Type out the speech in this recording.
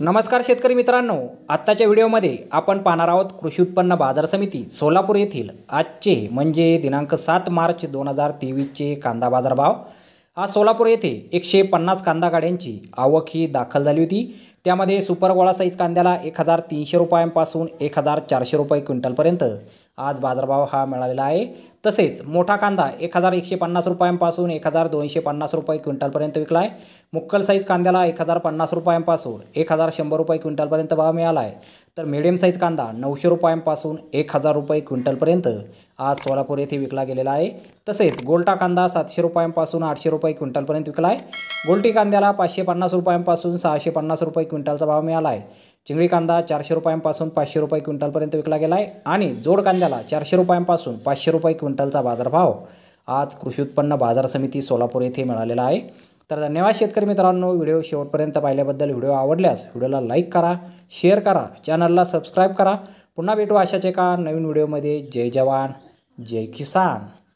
नमस्कार शेतकरी मित्रांनो आत्ताच्या व्हिडिओमध्ये आपण पाहणार आहोत कृषी उत्पन्न बाजार समिती सोलापूर येथील आजचे म्हणजे दिनांक सात मार्च दोन हजार तेवीसचे कांदा बाजार भाव आज सोलापूर येथे एकशे पन्नास कांदा गाड्यांची आवक ही दाखल झाली होती त्यामध्ये सुपर गोळा साईज कांद्याला एक हजार तीनशे रुपयांपासून एक हजार चारशे रुपये क्विंटलपर्यंत आज बाजारभाव हा मिळालेला आहे तसेच मोठा कांदा एक हजार एकशे पन्नास रुपयांपासून एक हजार दोनशे पन्नास रुपये क्विंटलपर्यंत विकला आहे मुक्कल साईज कांद्याला एक हजार पन्नास रुपयांपासून एक हजार शंभर रुपये क्विंटलपर्यंत भाव मिळाला आहे तर मिडियम साईज कांदा नऊशे रुपयांपासून एक हजार रुपये क्विंटलपर्यंत आज सोलापूर येथे विकला गेलेला आहे तसेच गोल्टा कांदा सातशे रुपयांपासून आठशे रुपये क्विंटलपर्यंत विकला आहे गोल्टी कांद्याला पाचशे पन्नास रुपयांपासून सहाशे पन्नास रुपये क्विंटलचा भाव मिळाला आहे चिंगळी कांदा चारशे रुपयांपासून पाचशे रुपये क्विंटलपर्यंत विकला गेला आहे आणि जोड कांद्याला चारशे रुपयांपासून पाचशे रुपये क्विंटलचा बाजारभाव आज कृषी उत्पन्न बाजार समिती सोलापूर येथे मिळालेला आहे तर धन्यवाद शेतकरी मित्रांनो व्हिडिओ शेवटपर्यंत पाहिल्याबद्दल व्हिडिओ आवडल्यास व्हिडिओला लाईक करा शेअर करा चॅनलला सबस्क्राईब करा पुन्हा भेटू अशाच एका नवीन व्हिडिओमध्ये जय जवान जय किसान